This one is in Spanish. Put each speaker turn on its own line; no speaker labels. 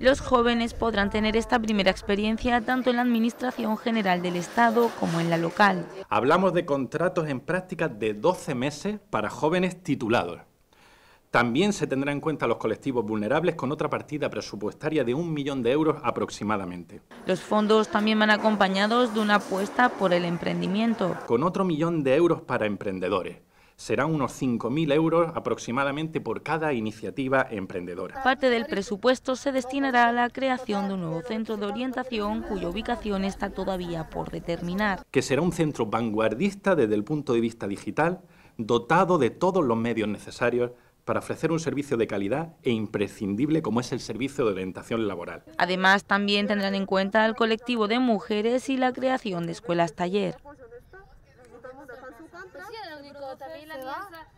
Los jóvenes podrán tener esta primera experiencia tanto en la Administración General del Estado como en la local.
Hablamos de contratos en práctica de 12 meses para jóvenes titulados. También se tendrá en cuenta los colectivos vulnerables con otra partida presupuestaria de un millón de euros aproximadamente.
Los fondos también van acompañados de una apuesta por el emprendimiento.
Con otro millón de euros para emprendedores serán unos 5.000 euros aproximadamente por cada iniciativa emprendedora.
Parte del presupuesto se destinará a la creación de un nuevo centro de orientación cuya ubicación está todavía por determinar.
Que será un centro vanguardista desde el punto de vista digital, dotado de todos los medios necesarios para ofrecer un servicio de calidad e imprescindible como es el servicio de orientación laboral.
Además, también tendrán en cuenta al colectivo de mujeres y la creación de escuelas taller también la